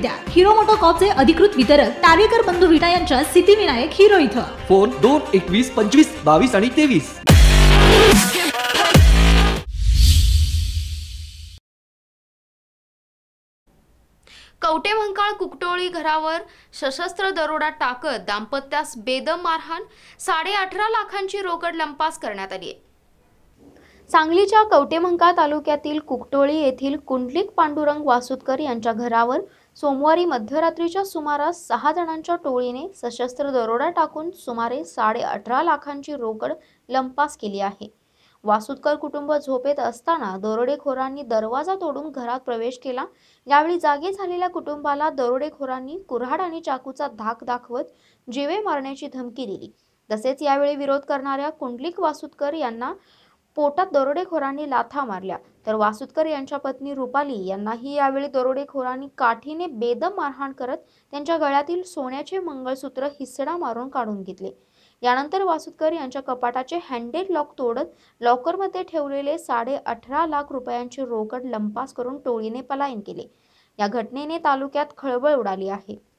विद्या hero motor कॉपचे अधिकृत वितरक तारेकर बंधू विटा यांच्या विनायक हिरो इथं फोन दोन एकवीस पंचवीस बावीस आणि तेवीस भंकाळ कुकटोळी घरावर सशस्त्र दरोडा टाकत दाम्पत्यास बेदम मारहाण साडे अठरा लाखांची रोकड लंपास करण्यात आली आहे सांगलीच्या कवटेमंका तालुक्यातील कुकटोळी येथील कुंडलिक पांडुरंग वासुतकर यांच्या घरावर सोमवारी मध्यरात्रीच्या सुमारास सहा जणांच्या टोळीने सशस्त्र दरोडा टाकून सुमारे साडे अठरा लाखांची रोकड लंपास केली आहे वासुतकर कुटुंब झोपेत असताना दरोडेखोरांनी दरवाजा तोडून घरात प्रवेश केला यावेळी जागे झालेल्या कुटुंबाला दरोडेखोरांनी कुऱ्हाड आणि चाकूचा धाक दाखवत जीवे मारण्याची धमकी दिली तसेच यावेळी विरोध करणाऱ्या कुंडलिक वासुतकर यांना पोटात दरोडेखोरांनी लाथा मारल्या तर वासुदकर यांच्या पत्नी रुपाली यांनाही यावेळी दरोडेखोरांनी काठीने बेदम मारहाण करत त्यांच्या गळ्यातील सोन्याचे मंगळसूत्र हिसडा मारून काढून घेतले यानंतर वासुदकर यांच्या कपाटाचे हँडेड लॉक तोडत लॉकरमध्ये ठेवलेले साडे अठरा लाख रुपयांची रोकड लंपास करून टोळीने पलायन केले या घटनेने तालुक्यात खळबळ उडाली आहे